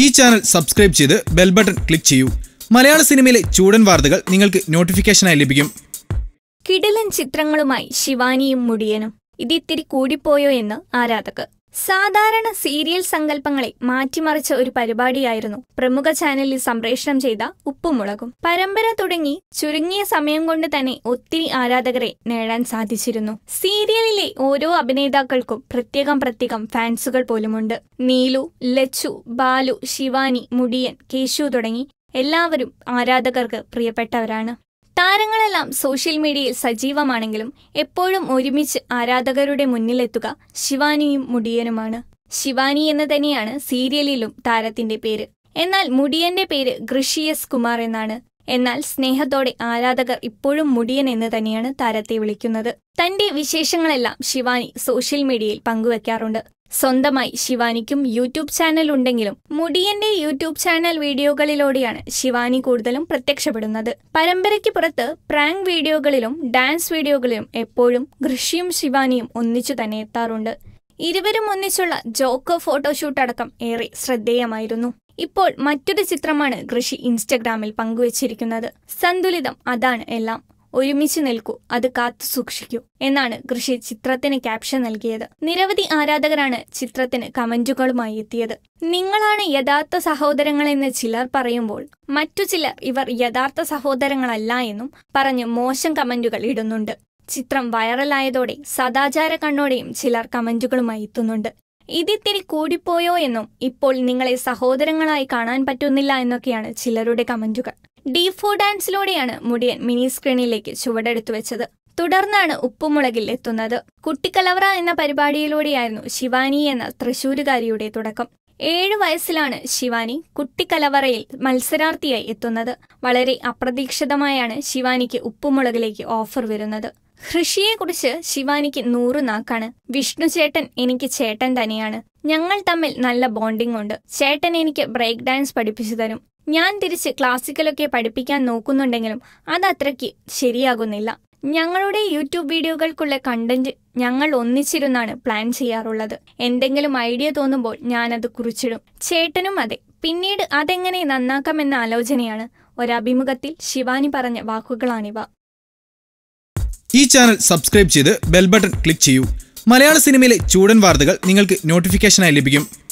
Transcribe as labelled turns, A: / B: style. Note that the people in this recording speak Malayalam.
A: ഈ ചാനൽ സബ്സ്ക്രൈബ് ചെയ്ത് ബെൽ ബട്ടൺ ക്ലിക്ക് ചെയ്യൂ മലയാള സിനിമയിലെ ചൂടൻ വാർത്തകൾ നിങ്ങൾക്ക് നോട്ടിഫിക്കേഷനായി ലഭിക്കും
B: കിടലൻ ചിത്രങ്ങളുമായി ശിവാനിയും മുടിയനും ഇതിത്തിരി ഇത്തിരി കൂടിപ്പോയോ എന്ന് ആരാധകർ സാധാരണ സീരിയൽ സങ്കല്പങ്ങളെ മാറ്റിമറിച്ച ഒരു പരിപാടിയായിരുന്നു പ്രമുഖ ചാനലിൽ സംപ്രേഷണം ചെയ്ത ഉപ്പുമുളകും പരമ്പര തുടങ്ങി ചുരുങ്ങിയ സമയം കൊണ്ട് തന്നെ ഒത്തിരി ആരാധകരെ നേടാൻ സാധിച്ചിരുന്നു സീരിയലിലെ ഓരോ അഭിനേതാക്കൾക്കും പ്രത്യേകം പ്രത്യേകം ഫാൻസുകൾ പോലുമുണ്ട് നീലു ലച്ചു ബാലു ശിവാനി മുടിയൻ കേശു തുടങ്ങി എല്ലാവരും ആരാധകർക്ക് പ്രിയപ്പെട്ടവരാണ് താരങ്ങളെല്ലാം സോഷ്യൽ മീഡിയയിൽ സജീവമാണെങ്കിലും എപ്പോഴും ഒരുമിച്ച് ആരാധകരുടെ മുന്നിലെത്തുക ശിവാനിയും മുടിയനുമാണ് ശിവാനി എന്ന് തന്നെയാണ് സീരിയലിലും താരത്തിന്റെ പേര് എന്നാൽ മുടിയന്റെ പേര് ഗ്രിഷിയസ് കുമാർ എന്നാണ് എന്നാൽ സ്നേഹത്തോടെ ആരാധകർ ഇപ്പോഴും മുടിയൻ എന്ന് തന്നെയാണ് താരത്തെ വിളിക്കുന്നത് തന്റെ വിശേഷങ്ങളെല്ലാം ശിവാനി സോഷ്യൽ മീഡിയയിൽ പങ്കുവെക്കാറുണ്ട് സ്വന്തമായി ശിവാനിക്കും യൂട്യൂബ് ചാനൽ ഉണ്ടെങ്കിലും മുടിയന്റെ യൂട്യൂബ് ചാനൽ വീഡിയോകളിലൂടെയാണ് ശിവാനി കൂടുതലും പ്രത്യക്ഷപ്പെടുന്നത് പരമ്പരയ്ക്ക് പുറത്ത് പ്രാങ്ക് വീഡിയോകളിലും ഡാൻസ് വീഡിയോകളിലും എപ്പോഴും ഋഷിയും ശിവാനിയും ഒന്നിച്ചു തന്നെ എത്താറുണ്ട് ഇരുവരും ഒന്നിച്ചുള്ള ജോക്കർ ഫോട്ടോഷൂട്ട് അടക്കം ഏറെ ശ്രദ്ധേയമായിരുന്നു ഇപ്പോൾ മറ്റൊരു ചിത്രമാണ് കൃഷി ഇൻസ്റ്റഗ്രാമിൽ പങ്കുവച്ചിരിക്കുന്നത് സന്തുലിതം അതാണ് എല്ലാം ഒരുമിച്ച് നിൽക്കൂ അത് കാത്തു സൂക്ഷിക്കൂ എന്നാണ് കൃഷി ചിത്രത്തിന് ക്യാപ്ഷൻ നൽകിയത് നിരവധി ആരാധകരാണ് ചിത്രത്തിന് കമന്റുകളുമായി എത്തിയത് നിങ്ങളാണ് യഥാർത്ഥ സഹോദരങ്ങളെന്ന് ചിലർ പറയുമ്പോൾ മറ്റു ചിലർ ഇവർ യഥാർത്ഥ സഹോദരങ്ങളല്ല എന്നും പറഞ്ഞ് മോശം കമന്റുകൾ ഇടുന്നുണ്ട് ചിത്രം വൈറലായതോടെ സദാചാര കണ്ണോടെയും ചിലർ കമന്റുകളുമായി എത്തുന്നുണ്ട് ഇതിത്തിരി കൂടിപ്പോയോ എന്നും ഇപ്പോൾ നിങ്ങളെ സഹോദരങ്ങളായി കാണാൻ പറ്റുന്നില്ല എന്നൊക്കെയാണ് ചിലരുടെ കമന്റുകൾ ഡീഫോ ഡാൻസിലൂടെയാണ് മുടിയൻ മിനി സ്ക്രീനിലേക്ക് ചുവടെടുത്തു വെച്ചത് തുടർന്നാണ് ഉപ്പുമുളകിൽ എത്തുന്നത് കുട്ടിക്കലവറ എന്ന പരിപാടിയിലൂടെയായിരുന്നു ശിവാനി എന്ന തൃശൂരുകാരിയുടെ തുടക്കം ഏഴു വയസ്സിലാണ് ശിവാനി കുട്ടിക്കലവറയിൽ മത്സരാർത്ഥിയായി എത്തുന്നത് വളരെ അപ്രതീക്ഷിതമായാണ് ശിവാനിക്ക് ഉപ്പുമുളകിലേക്ക് ഓഫർ വരുന്നത് കൃഷിയെക്കുറിച്ച് ശിവാനിക്ക് നൂറു നാക്കാണ് വിഷ്ണു ചേട്ടൻ എനിക്ക് ചേട്ടൻ തന്നെയാണ് ഞങ്ങൾ തമ്മിൽ നല്ല ബോണ്ടിംഗ് ഉണ്ട് ചേട്ടൻ എനിക്ക് ബ്രേക്ക് ഡാൻസ് പഠിപ്പിച്ചു തരും ഞാൻ തിരിച്ച് ക്ലാസിക്കലൊക്കെ പഠിപ്പിക്കാൻ നോക്കുന്നുണ്ടെങ്കിലും അതത്രയ്ക്ക് ശരിയാകുന്നില്ല ഞങ്ങളുടെ യൂട്യൂബ് വീഡിയോകൾക്കുള്ള കണ്ടന്റ് ഞങ്ങൾ ഒന്നിച്ചിരുന്നാണ് പ്ലാൻ ചെയ്യാറുള്ളത് എന്തെങ്കിലും ഐഡിയ തോന്നുമ്പോൾ ഞാനത് കുറിച്ചിടും ചേട്ടനും അതെ പിന്നീട് അതെങ്ങനെ നന്നാക്കാമെന്ന ആലോചനയാണ് ഒരഭിമുഖത്തിൽ ശിവാനി പറഞ്ഞ വാക്കുകളാണിവ
A: ഈ ചാനൽ സബ്സ്ക്രൈബ് ചെയ്ത് ബെൽ ബട്ടൺ ക്ലിക്ക് ചെയ്യൂ മലയാള സിനിമയിലെ ചൂടൻ വാർത്തകൾ നിങ്ങൾക്ക് നോട്ടിഫിക്കേഷനായി ലഭിക്കും